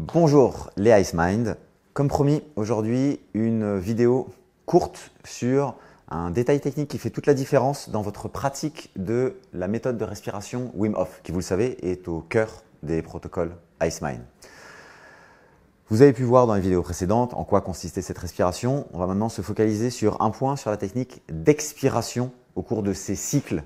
Bonjour les Ice Comme promis, aujourd'hui une vidéo courte sur un détail technique qui fait toute la différence dans votre pratique de la méthode de respiration Wim Hof, qui vous le savez est au cœur des protocoles IceMind. Vous avez pu voir dans les vidéos précédentes en quoi consistait cette respiration. On va maintenant se focaliser sur un point sur la technique d'expiration au cours de ces cycles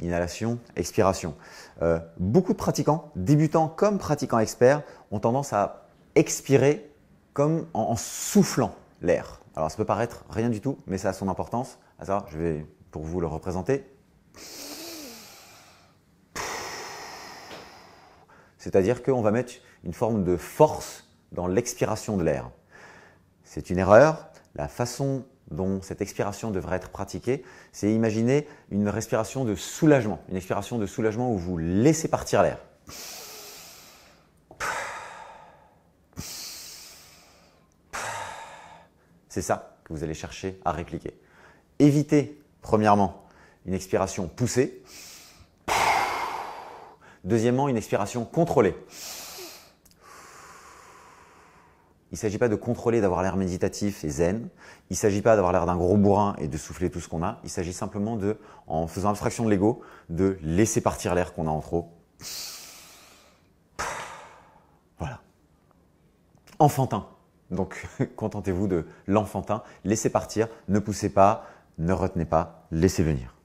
inhalation, expiration. Euh, beaucoup de pratiquants, débutants comme pratiquants experts, ont tendance à expirer comme en, soufflant l'air. Alors ça peut paraître rien du tout, mais ça a son importance. À ça, je vais pour vous le représenter. C'est-à-dire qu'on va mettre une forme de force dans l'expiration de l'air. C'est une erreur, la façon dont cette expiration devrait être pratiquée, c'est imaginer une respiration de soulagement, une expiration de soulagement où vous laissez partir l'air. C'est ça que vous allez chercher à répliquer. Évitez, premièrement, une expiration poussée. Deuxièmement, une expiration contrôlée. Il ne s'agit pas de contrôler, d'avoir l'air méditatif et zen. Il ne s'agit pas d'avoir l'air d'un gros bourrin et de souffler tout ce qu'on a. Il s'agit simplement de, en faisant abstraction de l'ego, de laisser partir l'air qu'on a en trop. Voilà. Enfantin. Donc, contentez-vous de l'enfantin. Laissez partir. Ne poussez pas. Ne retenez pas. Laissez venir.